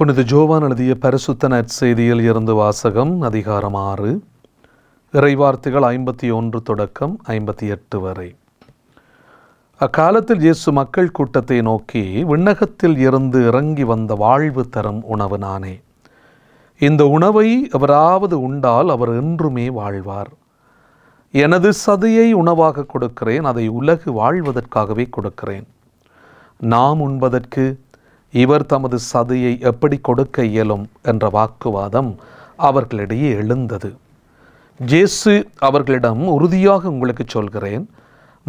புனித ஜோவான் எழுதிய பரிசுத்த நற்செய்தியில் இருந்து வாசகம் அதிகாரம் ஆறு இறைவார்த்தைகள் ஐம்பத்தி ஒன்று தொடக்கம் ஐம்பத்தி எட்டு வரை அக்காலத்தில் இயேசு மக்கள் கூட்டத்தை நோக்கி விண்ணகத்தில் இருந்து இறங்கி வந்த வாழ்வு தரும் உணவு நானே இந்த உணவை எவராவது உண்டால் அவர் என்றுமே வாழ்வார் எனது சதையை உணவாக கொடுக்கிறேன் அதை உலகு வாழ்வதற்காகவே கொடுக்கிறேன் நாம் உண்பதற்கு இவர் தமது சதையை எப்படி கொடுக்க இயலும் என்ற வாக்குவாதம் அவர்களிடையே எழுந்தது ஜேசு அவர்களிடம் உறுதியாக உங்களுக்கு சொல்கிறேன்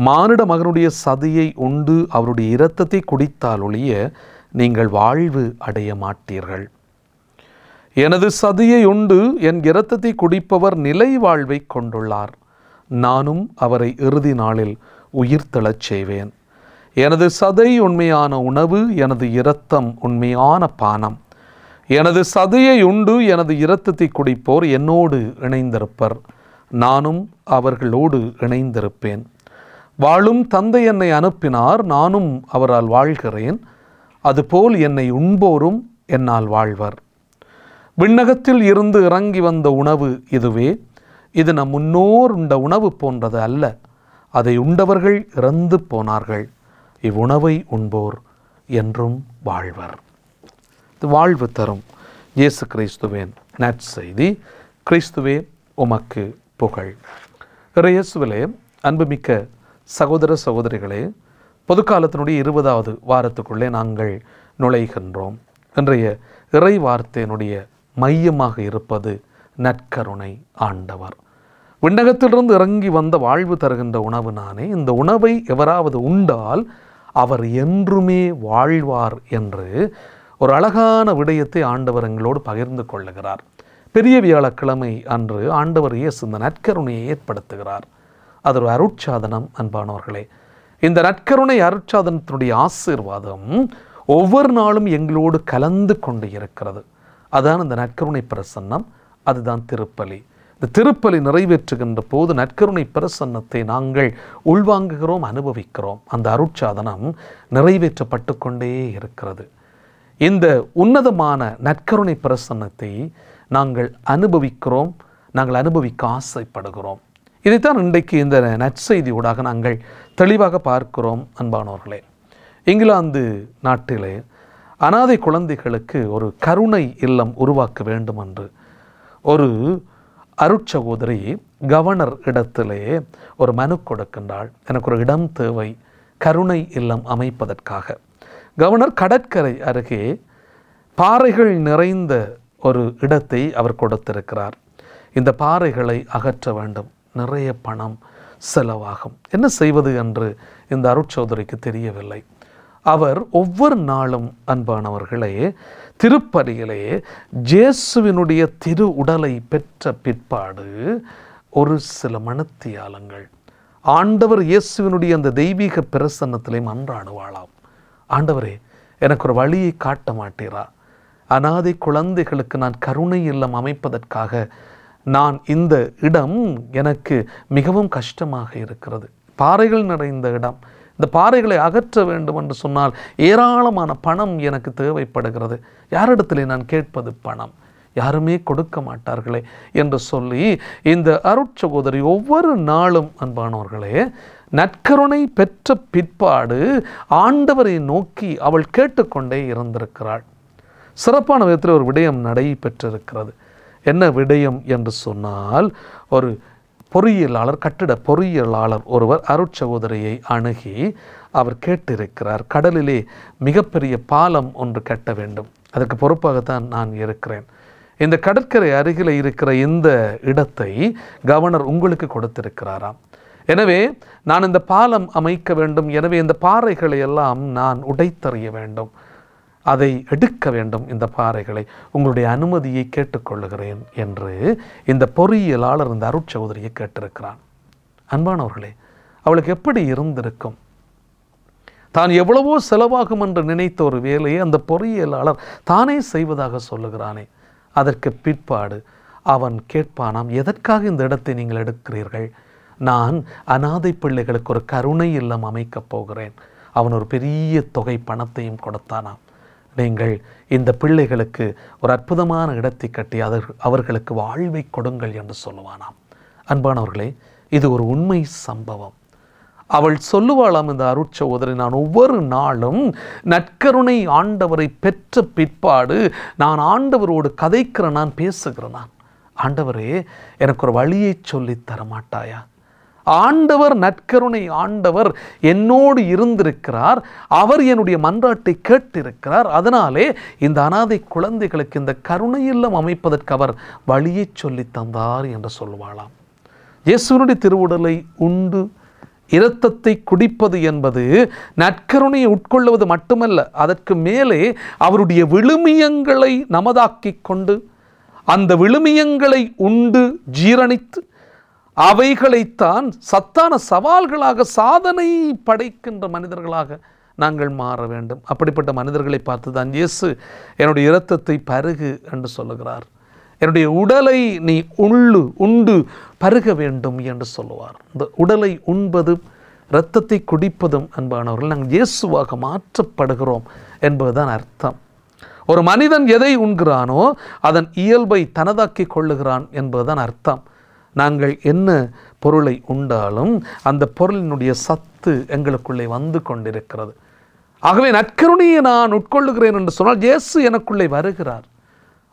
மானிட மகனுடைய சதியை உண்டு அவருடைய இரத்தத்தை குடித்தால் ஒழிய நீங்கள் வாழ்வு அடைய மாட்டீர்கள் எனது சதியை உண்டு என் இரத்தத்தை குடிப்பவர் நிலை வாழ்வை கொண்டுள்ளார் நானும் அவரை இறுதி நாளில் உயிர்த்தெழச் செய்வேன் எனது சதை உண்மையான உணவு எனது இரத்தம் உண்மையான பானம் எனது சதையை உண்டு எனது இரத்தத்தை குடிப்போர் என்னோடு இணைந்திருப்பர் நானும் அவர்களோடு இணைந்திருப்பேன் வாழும் தந்தை என்னை அனுப்பினார் நானும் அவரால் வாழ்கிறேன் அதுபோல் என்னை உண்போரும் என்னால் வாழ்வர் விண்ணகத்தில் இருந்து இறங்கி வந்த உணவு இதுவே இது நம் முன்னோர் உண்ட உணவு போன்றது அல்ல அதை உண்டவர்கள் இறந்து போனார்கள் இவ்வுணவை உண்போர் என்றும் வாழ்வர் இது வாழ்வு தரும் இயேசு கிறிஸ்துவேன் நற்செய்தி கிறிஸ்துவே உமக்கு புகழ் இயேசுவிலே அன்புமிக்க சகோதர சகோதரிகளே பொதுக்காலத்தினுடைய இருபதாவது வாரத்துக்குள்ளே நாங்கள் நுழைகின்றோம் இன்றைய இறை வார்த்தையினுடைய மையமாக இருப்பது நற்கருணை ஆண்டவர் விண்ணகத்திலிருந்து இறங்கி வந்த வாழ்வு தருகின்ற உணவு நானே இந்த உணவை எவராவது உண்டால் அவர் என்றுமே வாழ்வார் என்று ஒரு அழகான விடயத்தை ஆண்டவர் எங்களோடு பகிர்ந்து கொள்ளுகிறார் பெரிய வியாழக்கிழமை அன்று ஆண்டவர் இயேசு இந்த நற்கருணையை ஏற்படுத்துகிறார் அது ஒரு அருட்சாதனம் அன்பானவர்களே இந்த நற்கருணை அருட்சாதனத்தினுடைய ஆசீர்வாதம் ஒவ்வொரு நாளும் எங்களோடு கலந்து கொண்டு இருக்கிறது அதான் இந்த நற்கருணை பிரசன்னம் அதுதான் திருப்பலி இந்த திருப்பலி நிறைவேற்றுகின்ற போது நற்கருணை பிரசன்னத்தை நாங்கள் உள்வாங்குகிறோம் அனுபவிக்கிறோம் அந்த அருட்சாதனம் நிறைவேற்றப்பட்டு கொண்டே இருக்கிறது இந்த உன்னதமான நற்கருணை பிரசன்னத்தை நாங்கள் அனுபவிக்கிறோம் நாங்கள் அனுபவிக்க ஆசைப்படுகிறோம் இதைத்தான் இன்றைக்கு இந்த நற்செய்தி ஊடாக நாங்கள் தெளிவாக பார்க்கிறோம் அன்பானவர்களே இங்கிலாந்து நாட்டிலே அனாதை குழந்தைகளுக்கு ஒரு கருணை இல்லம் உருவாக்க வேண்டும் என்று ஒரு அருட்சகோதரி கவர்னர் இடத்திலே ஒரு மனு கொடுக்கின்றாள் எனக்கு ஒரு இடம் தேவை கருணை இல்லம் அமைப்பதற்காக கவர்னர் கடற்கரை அருகே பாறைகள் நிறைந்த ஒரு இடத்தை அவர் கொடுத்திருக்கிறார் இந்த பாறைகளை அகற்ற வேண்டும் நிறைய பணம் செலவாகும் என்ன செய்வது என்று இந்த அருட்சோதரிக்கு தெரியவில்லை அவர் ஒவ்வொரு நாளும் அன்பானவர்களே திருப்பலியிலே ஜேசுவினுடைய திரு உடலை பெற்ற பிற்பாடு ஒரு சில மனத்தியாலங்கள் ஆண்டவர் இயேசுவினுடைய அந்த தெய்வீக பிரசன்னத்திலே அன்றாடுவாளாம் ஆண்டவரே எனக்கு ஒரு வழியை காட்ட மாட்டீரா அனாதை குழந்தைகளுக்கு நான் கருணை இல்லம் அமைப்பதற்காக நான் இந்த இடம் எனக்கு மிகவும் கஷ்டமாக இருக்கிறது பாறைகள் நிறைந்த இடம் இந்த பாறைகளை அகற்ற வேண்டும் என்று சொன்னால் ஏராளமான பணம் எனக்கு தேவைப்படுகிறது யாரிடத்திலே நான் கேட்பது பணம் யாருமே கொடுக்க மாட்டார்களே என்று சொல்லி இந்த அருட்சகோதரி ஒவ்வொரு நாளும் அன்பானவர்களே நற்கருணை பெற்ற பிற்பாடு ஆண்டவரை நோக்கி அவள் கேட்டுக்கொண்டே இருந்திருக்கிறாள் சிறப்பான விதத்தில் ஒரு விடயம் நடைபெற்றிருக்கிறது என்ன விடயம் என்று சொன்னால் ஒரு பொறியியலாளர் கட்டிட பொறியியலாளர் ஒருவர் அருட்சகோதரியை அணுகி அவர் கேட்டிருக்கிறார் கடலிலே மிகப்பெரிய பாலம் ஒன்று கட்ட வேண்டும் அதற்கு பொறுப்பாகத்தான் நான் இருக்கிறேன் இந்த கடற்கரை அருகில் இருக்கிற இந்த இடத்தை கவர்னர் உங்களுக்கு கொடுத்திருக்கிறாராம் எனவே நான் இந்த பாலம் அமைக்க வேண்டும் எனவே இந்த பாறைகளை எல்லாம் நான் உடைத்தறிய வேண்டும் அதை எடுக்க வேண்டும் இந்த பாறைகளை உங்களுடைய அனுமதியை கேட்டுக்கொள்ளுகிறேன் என்று இந்த பொறியியலாளர் இந்த அருட்சௌதரியை கேட்டிருக்கிறான் அன்பானவர்களே அவளுக்கு எப்படி இருந்திருக்கும் தான் எவ்வளவோ செலவாகும் என்று நினைத்த ஒரு வேலையை அந்த பொறியியலாளர் தானே செய்வதாக சொல்லுகிறானே அதற்கு பிற்பாடு அவன் கேட்பானாம் எதற்காக இந்த இடத்தை நீங்கள் எடுக்கிறீர்கள் நான் அனாதை பிள்ளைகளுக்கு ஒரு கருணை இல்லம் அமைக்கப் போகிறேன் அவன் ஒரு பெரிய தொகை பணத்தையும் கொடுத்தானாம் நீங்கள் இந்த பிள்ளைகளுக்கு ஒரு அற்புதமான இடத்தை கட்டி அதர் அவர்களுக்கு வாழ்வை கொடுங்கள் என்று சொல்லுவானாம் அன்பானவர்களே இது ஒரு உண்மை சம்பவம் அவள் சொல்லுவாளாம் இந்த அருட்சகோதரி நான் ஒவ்வொரு நாளும் நற்கருணை ஆண்டவரை பெற்ற பிற்பாடு நான் ஆண்டவரோடு கதைக்கிற நான் பேசுகிறேன் நான் ஆண்டவரே எனக்கு ஒரு வழியை சொல்லி தரமாட்டாயா ஆண்டவர் நற்கருணை ஆண்டவர் என்னோடு இருந்திருக்கிறார் அவர் என்னுடைய மன்றாட்டை கேட்டிருக்கிறார் அதனாலே இந்த அனாதை குழந்தைகளுக்கு இந்த கருணை இல்லம் அமைப்பதற்கு அவர் வழியை சொல்லி தந்தார் என்று சொல்லுவாளாம் இயேசுனுடைய திருவுடலை உண்டு இரத்தத்தை குடிப்பது என்பது நற்கருணையை உட்கொள்வது மட்டுமல்ல அதற்கு மேலே அவருடைய விழுமியங்களை நமதாக்கிக் கொண்டு அந்த விழுமியங்களை உண்டு ஜீரணித்து அவைகளைத்தான் சத்தான சவால்களாக சாதனை படைக்கின்ற மனிதர்களாக நாங்கள் மாற வேண்டும் அப்படிப்பட்ட மனிதர்களை பார்த்து தான் இயேசு என்னுடைய இரத்தத்தை பருகு என்று சொல்லுகிறார் என்னுடைய உடலை நீ உள்ளு உண்டு பருக வேண்டும் என்று சொல்லுவார் இந்த உடலை உண்பதும் இரத்தத்தை குடிப்பதும் என்பவர்கள் நாங்கள் இயேசுவாக மாற்றப்படுகிறோம் என்பதுதான் அர்த்தம் ஒரு மனிதன் எதை உண்கிறானோ அதன் இயல்பை தனதாக்கி கொள்ளுகிறான் என்பதுதான் அர்த்தம் நாங்கள் என்ன பொருளை உண்டாலும் அந்த பொருளினுடைய சத்து எங்களுக்குள்ளே வந்து கொண்டிருக்கிறது ஆகவே நற்கருணையை நான் உட்கொள்ளுகிறேன் என்று சொன்னால் இயேசு எனக்குள்ளே வருகிறார்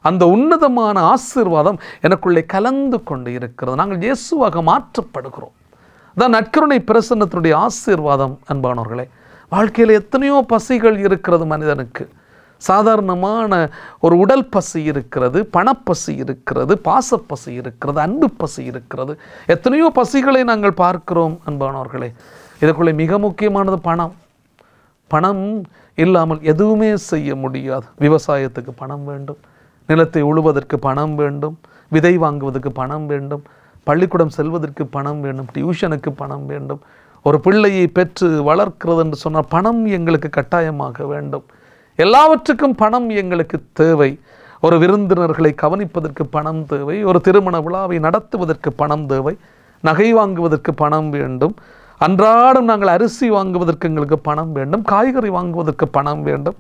அந்த உன்னதமான ஆசீர்வாதம் எனக்குள்ளே கலந்து கொண்டு இருக்கிறது நாங்கள் இயேசுவாக மாற்றப்படுகிறோம் தான் நற்கருணை பிரசன்னத்தினுடைய ஆசீர்வாதம் அன்பானவர்களே வாழ்க்கையில் எத்தனையோ பசிகள் இருக்கிறது மனிதனுக்கு சாதாரணமான ஒரு உடல் பசி இருக்கிறது பணப்பசி இருக்கிறது பாசப்பசி இருக்கிறது அன்பு பசி இருக்கிறது எத்தனையோ பசிகளை நாங்கள் பார்க்கிறோம் அன்பானவர்களே இதற்குள்ளே மிக முக்கியமானது பணம் பணம் இல்லாமல் எதுவுமே செய்ய முடியாது விவசாயத்துக்கு பணம் வேண்டும் நிலத்தை உழுவதற்கு பணம் வேண்டும் விதை வாங்குவதற்கு பணம் வேண்டும் பள்ளிக்கூடம் செல்வதற்கு பணம் வேண்டும் டியூஷனுக்கு பணம் வேண்டும் ஒரு பிள்ளையை பெற்று வளர்க்கிறது என்று சொன்னால் பணம் எங்களுக்கு கட்டாயமாக வேண்டும் எல்லாவற்றுக்கும் பணம் எங்களுக்கு தேவை ஒரு விருந்தினர்களை கவனிப்பதற்கு பணம் தேவை ஒரு திருமண விழாவை நடத்துவதற்கு பணம் தேவை நகை வாங்குவதற்கு பணம் வேண்டும் அன்றாடம் நாங்கள் அரிசி வாங்குவதற்கு எங்களுக்கு பணம் வேண்டும் காய்கறி வாங்குவதற்கு பணம் வேண்டும்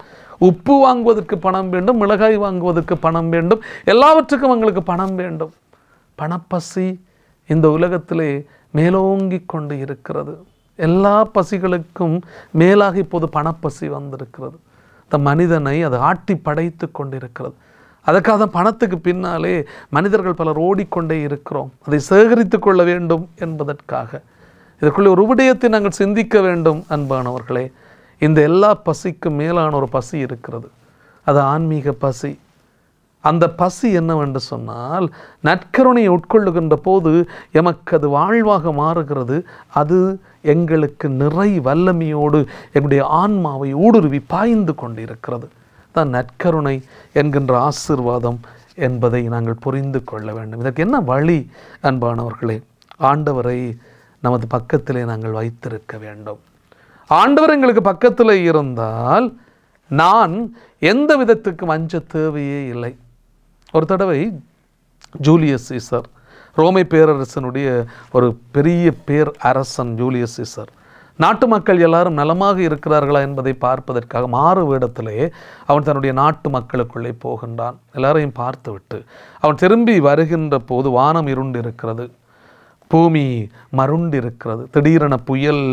உப்பு வாங்குவதற்கு பணம் வேண்டும் மிளகாய் வாங்குவதற்கு பணம் வேண்டும் எல்லாவற்றுக்கும் எங்களுக்கு பணம் வேண்டும் பணப்பசி இந்த உலகத்திலே மேலோங்கி கொண்டு இருக்கிறது எல்லா பசிகளுக்கும் மேலாக இப்போது பணப்பசி வந்திருக்கிறது தம் மனிதனை அது ஆட்டி படைத்து கொண்டிருக்கிறது அதுக்காக தான் பணத்துக்கு பின்னாலே மனிதர்கள் பலர் ஓடிக்கொண்டே இருக்கிறோம் அதை சேகரித்து கொள்ள வேண்டும் என்பதற்காக இதற்குள்ளே ஒரு விடயத்தை நாங்கள் சிந்திக்க வேண்டும் அன்பானவர்களே இந்த எல்லா பசிக்கும் மேலான ஒரு பசி இருக்கிறது அது ஆன்மீக பசி அந்த பசி என்னவென்று சொன்னால் நற்கருணையை உட்கொள்ளுகின்ற போது எமக்கு அது வாழ்வாக மாறுகிறது அது எங்களுக்கு நிறை வல்லமையோடு எங்களுடைய ஆன்மாவை ஊடுருவி பாய்ந்து கொண்டிருக்கிறது தான் நற்கருணை என்கின்ற ஆசிர்வாதம் என்பதை நாங்கள் புரிந்து கொள்ள வேண்டும் இதற்கு என்ன வழி அன்பானவர்களே ஆண்டவரை நமது பக்கத்திலே நாங்கள் வைத்திருக்க வேண்டும் ஆண்டவர் எங்களுக்கு பக்கத்தில் இருந்தால் நான் எந்த விதத்துக்கு வஞ்ச தேவையே இல்லை ஒரு தடவை ஜூலியஸ் சீசர் ரோமை பேரரசனுடைய ஒரு பெரிய பேர் அரசன் ஜூலியஸ் சீசர் நாட்டு மக்கள் எல்லாரும் நலமாக இருக்கிறார்களா என்பதை பார்ப்பதற்காக மாறு வேடத்திலே அவன் தன்னுடைய நாட்டு மக்களுக்குள்ளே போகின்றான் எல்லாரையும் பார்த்துவிட்டு அவன் திரும்பி வருகின்ற போது வானம் இருண்டு இருக்கிறது பூமி மருண்டிருக்கிறது திடீரென புயல்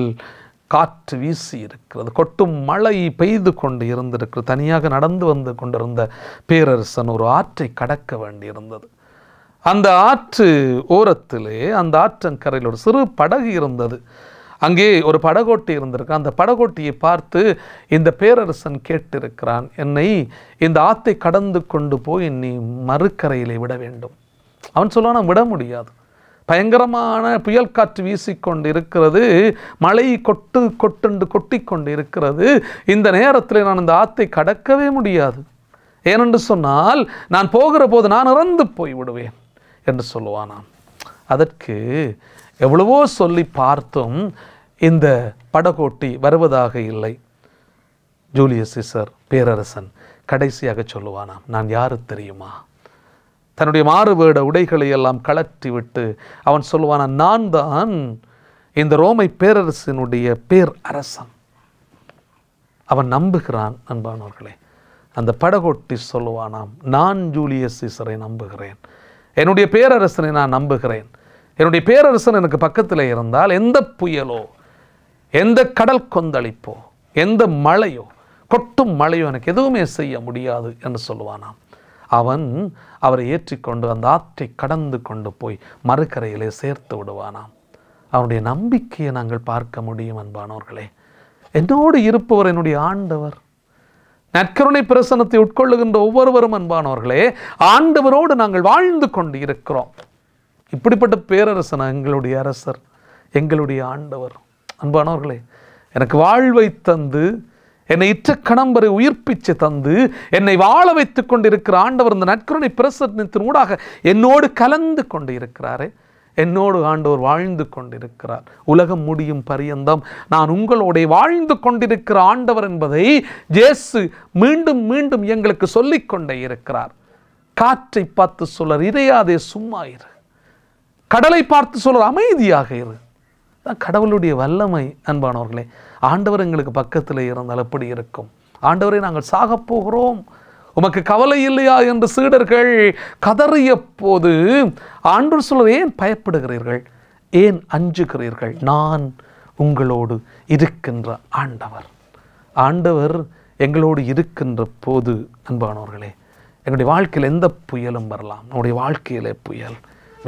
காற்று வீசி இருக்கிறது கொட்டும் மழை பெய்து கொண்டு இருந்திருக்கிறது தனியாக நடந்து வந்து கொண்டிருந்த பேரரசன் ஒரு ஆற்றை கடக்க வேண்டியிருந்தது அந்த ஆற்று ஓரத்திலே அந்த ஆற்றங்கரையில் ஒரு சிறு படகு இருந்தது அங்கே ஒரு படகோட்டி இருந்திருக்கு அந்த படகோட்டியை பார்த்து இந்த பேரரசன் கேட்டிருக்கிறான் என்னை இந்த ஆற்றை கடந்து கொண்டு போய் நீ மறுக்கரையிலே விட வேண்டும் அவன் சொல்லுவான் விட முடியாது பயங்கரமான புயல் காற்று வீசிக்கொண்டு இருக்கிறது மழை கொட்டு கொட்டுண்டு கொட்டி கொண்டு இருக்கிறது இந்த நேரத்தில் நான் இந்த ஆற்றை கடக்கவே முடியாது ஏனென்று சொன்னால் நான் போகிற போது நான் இறந்து போய் விடுவேன் என்று சொல்லுவானாம் அதற்கு எவ்வளவோ சொல்லி பார்த்தும் இந்த படகோட்டி வருவதாக இல்லை ஜூலியஸ் சிசர் பேரரசன் கடைசியாக சொல்லுவானாம் நான் யாரு தெரியுமா தன்னுடைய மாறுவேட உடைகளை எல்லாம் கழற்றிவிட்டு அவன் சொல்லுவான நான் தான் இந்த ரோமை பேரரசினுடைய பேர் அரசன் அவன் நம்புகிறான் அன்பானவர்களே அந்த படகோட்டி சொல்லுவானாம் நான் ஜூலியஸ் சீசரை நம்புகிறேன் என்னுடைய பேரரசனை நான் நம்புகிறேன் என்னுடைய பேரரசன் எனக்கு பக்கத்தில் இருந்தால் எந்த புயலோ எந்த கடல் கொந்தளிப்போ எந்த மழையோ கொட்டும் மழையோ எனக்கு எதுவுமே செய்ய முடியாது என்று சொல்லுவானாம் அவன் அவரை ஏற்றிக்கொண்டு அந்த ஆற்றை கடந்து கொண்டு போய் மறுக்கரையிலே சேர்த்து விடுவானாம் அவனுடைய நம்பிக்கையை நாங்கள் பார்க்க முடியும் அன்பானோர்களே என்னோடு இருப்பவர் என்னுடைய ஆண்டவர் நற்கருணை பிரசனத்தை உட்கொள்ளுகின்ற ஒவ்வொருவரும் அன்பானவர்களே ஆண்டவரோடு நாங்கள் வாழ்ந்து கொண்டு இருக்கிறோம் இப்படிப்பட்ட பேரரசன் எங்களுடைய அரசர் எங்களுடைய ஆண்டவர் அன்பானவர்களே எனக்கு வாழ்வை தந்து என்னை இற்ற கணம் வரை உயிர்ப்பிச்சு தந்து என்னை வாழ வைத்துக் கொண்டிருக்கிற ஆண்டவர் இந்த நற்கருணை பிரசனத்தின் ஊடாக என்னோடு கலந்து கொண்டு இருக்கிறாரே என்னோடு ஆண்டவர் வாழ்ந்து கொண்டிருக்கிறார் உலகம் முடியும் பரியந்தம் நான் உங்களோட வாழ்ந்து கொண்டிருக்கிற ஆண்டவர் என்பதை ஜேசு மீண்டும் மீண்டும் எங்களுக்கு சொல்லிக்கொண்டே இருக்கிறார் காற்றை பார்த்து சொல்லர் இதையாதே சும்மா இரு கடலை பார்த்து சொல்லர் அமைதியாக இரு கடவுளுடைய வல்லமை அன்பானவர்களே ஆண்டவர் எங்களுக்கு பக்கத்தில் இருந்தால் எப்படி இருக்கும் ஆண்டவரை நாங்கள் சாகப் போகிறோம் உமக்கு கவலை இல்லையா என்று சீடர்கள் கதறிய போது ஆண்டவர் சொல்ல ஏன் பயப்படுகிறீர்கள் ஏன் அஞ்சுகிறீர்கள் நான் உங்களோடு இருக்கின்ற ஆண்டவர் ஆண்டவர் எங்களோடு இருக்கின்ற போது அன்பானவர்களே எங்களுடைய வாழ்க்கையில் எந்த புயலும் வரலாம் நம்முடைய வாழ்க்கையிலே புயல்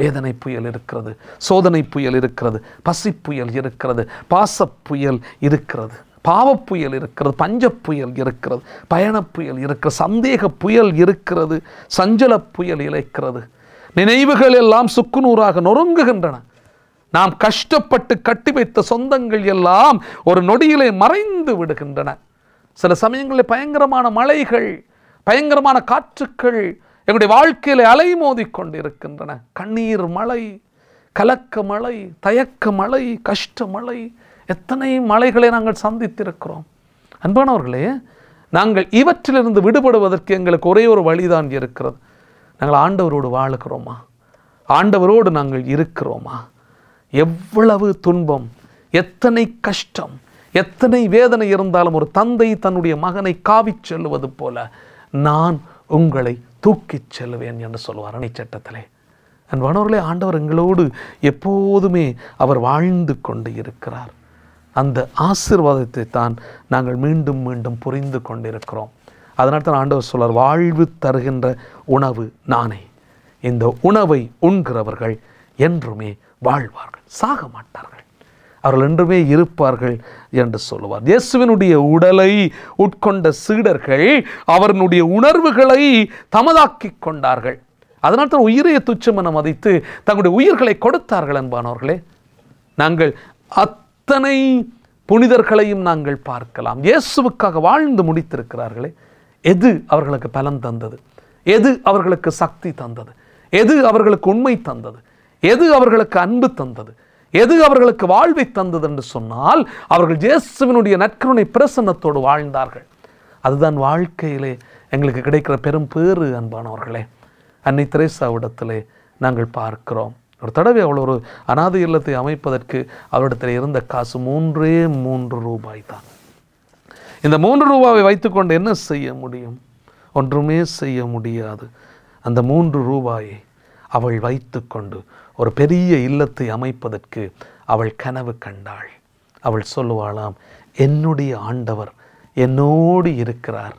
வேதனை புயல் இருக்கிறது சோதனை புயல் இருக்கிறது பசி புயல் இருக்கிறது பாச புயல் இருக்கிறது பாவப்புயல் இருக்கிறது பஞ்ச புயல் இருக்கிறது பயண புயல் இருக்கிறது சந்தேக புயல் இருக்கிறது சஞ்சல புயல் இழைக்கிறது நினைவுகள் எல்லாம் சுக்குநூறாக நொறுங்குகின்றன நாம் கஷ்டப்பட்டு கட்டி வைத்த சொந்தங்கள் எல்லாம் ஒரு நொடியிலே மறைந்து விடுகின்றன சில சமயங்களில் பயங்கரமான மழைகள் பயங்கரமான காற்றுக்கள் எங்களுடைய வாழ்க்கையில் அலைமோதி கொண்டிருக்கின்றன கண்ணீர் மழை கலக்க மழை தயக்க மழை கஷ்ட மழை எத்தனை மலைகளை நாங்கள் சந்தித்திருக்கிறோம் அன்பானவர்களே நாங்கள் இவற்றிலிருந்து விடுபடுவதற்கு எங்களுக்கு ஒரே ஒரு வழிதான் இருக்கிறது நாங்கள் ஆண்டவரோடு வாழுகிறோமா ஆண்டவரோடு நாங்கள் இருக்கிறோமா எவ்வளவு துன்பம் எத்தனை கஷ்டம் எத்தனை வேதனை இருந்தாலும் ஒரு தந்தை தன்னுடைய மகனை காவிச் செல்லுவது போல நான் உங்களை தூக்கிச் செல்வேன் என்று சொல்வார் அணைச்சட்டத்திலே அன்பானவர்களே ஆண்டவர் எங்களோடு எப்போதுமே அவர் வாழ்ந்து கொண்டு இருக்கிறார் அந்த ஆசிர்வாதத்தை தான் நாங்கள் மீண்டும் மீண்டும் புரிந்து கொண்டிருக்கிறோம் அதனால் தான் ஆண்டவர் சொல்வார் வாழ்வு தருகின்ற உணவு நானே இந்த உணவை உண்கிறவர்கள் என்றுமே வாழ்வார்கள் சாக மாட்டார்கள் அவர்கள் என்றுமே இருப்பார்கள் என்று சொல்லுவார் இயேசுவினுடைய உடலை உட்கொண்ட சீடர்கள் அவருடைய உணர்வுகளை தமதாக்கி கொண்டார்கள் அதனால் தான் உயிரையை துச்சம் என மதித்து தங்களுடைய உயிர்களை கொடுத்தார்கள் என்பானவர்களே நாங்கள் அத்தனை புனிதர்களையும் நாங்கள் பார்க்கலாம் இயேசுவுக்காக வாழ்ந்து முடித்திருக்கிறார்களே எது அவர்களுக்கு பலன் தந்தது எது அவர்களுக்கு சக்தி தந்தது எது அவர்களுக்கு உண்மை தந்தது எது அவர்களுக்கு அன்பு தந்தது எது அவர்களுக்கு வாழ்வை தந்தது என்று சொன்னால் அவர்கள் இயேசுவினுடைய நற்கருணை பிரசன்னத்தோடு வாழ்ந்தார்கள் அதுதான் வாழ்க்கையிலே எங்களுக்கு கிடைக்கிற பெரும் பேறு அன்பானவர்களே அன்னை திரேசாவிடத்திலே நாங்கள் பார்க்கிறோம் ஒரு தடவை அவள் ஒரு அனாதை இல்லத்தை அமைப்பதற்கு அவரிடத்தில் இருந்த காசு மூன்றே மூன்று ரூபாய் தான் இந்த மூன்று ரூபாவை வைத்துக்கொண்டு என்ன செய்ய முடியும் ஒன்றுமே செய்ய முடியாது அந்த மூன்று ரூபாயை அவள் வைத்துக்கொண்டு ஒரு பெரிய இல்லத்தை அமைப்பதற்கு அவள் கனவு கண்டாள் அவள் சொல்லுவாளாம் என்னுடைய ஆண்டவர் என்னோடு இருக்கிறார்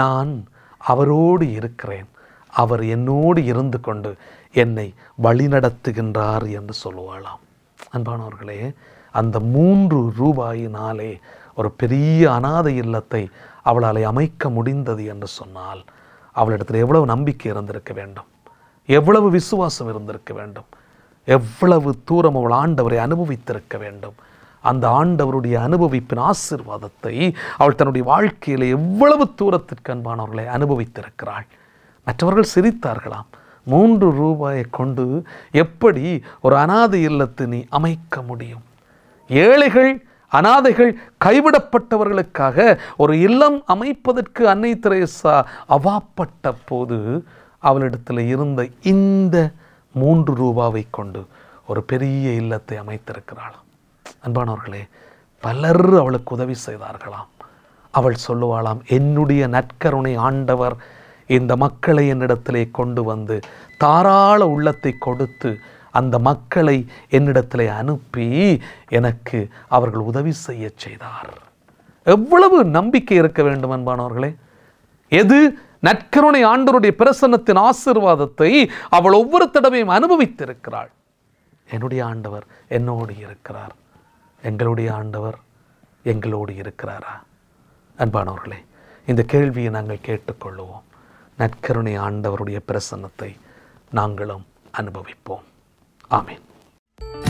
நான் அவரோடு இருக்கிறேன் அவர் என்னோடு இருந்து கொண்டு என்னை வழிநடத்துகின்றார் என்று சொல்லுவாளாம் அன்பானவர்களே அந்த மூன்று ரூபாயினாலே ஒரு பெரிய அனாதை இல்லத்தை அவளால் அமைக்க முடிந்தது என்று சொன்னால் அவளிடத்தில் எவ்வளவு நம்பிக்கை இருந்திருக்க வேண்டும் எவ்வளவு விசுவாசம் இருந்திருக்க வேண்டும் எவ்வளவு தூரம் அவள் ஆண்டவரை அனுபவித்திருக்க வேண்டும் அந்த ஆண்டவருடைய அனுபவிப்பின் ஆசிர்வாதத்தை அவள் தன்னுடைய வாழ்க்கையில் எவ்வளவு தூரத்திற்கு அன்பானவர்களை அனுபவித்திருக்கிறாள் மற்றவர்கள் சிரித்தார்களாம் மூன்று ரூபாயை கொண்டு எப்படி ஒரு அனாதை இல்லத்தை நீ அமைக்க முடியும் ஏழைகள் அனாதைகள் கைவிடப்பட்டவர்களுக்காக ஒரு இல்லம் அமைப்பதற்கு அன்னை திரேசா அவாப்பட்ட போது அவளிடத்தில் இருந்த இந்த மூன்று ரூபாவை கொண்டு ஒரு பெரிய இல்லத்தை அமைத்திருக்கிறாளாம் அன்பானவர்களே பலர் அவளுக்கு உதவி செய்தார்களாம் அவள் சொல்லுவாளாம் என்னுடைய நற்கருணை ஆண்டவர் இந்த மக்களை என்னிடத்திலே கொண்டு வந்து தாராள உள்ளத்தை கொடுத்து அந்த மக்களை என்னிடத்திலே அனுப்பி எனக்கு அவர்கள் உதவி செய்ய செய்தார் எவ்வளவு நம்பிக்கை இருக்க வேண்டும் அன்பானவர்களே எது நற்கருணை ஆண்டருடைய பிரசன்னத்தின் ஆசிர்வாதத்தை அவள் ஒவ்வொரு தடவையும் அனுபவித்திருக்கிறாள் என்னுடைய ஆண்டவர் என்னோடு இருக்கிறார் எங்களுடைய ஆண்டவர் எங்களோடு இருக்கிறாரா அன்பானவர்களே இந்த கேள்வியை நாங்கள் கேட்டுக்கொள்ளுவோம் நற்கருணை ஆண்டவருடைய பிரசன்னத்தை நாங்களும் அனுபவிப்போம் ஆமீன்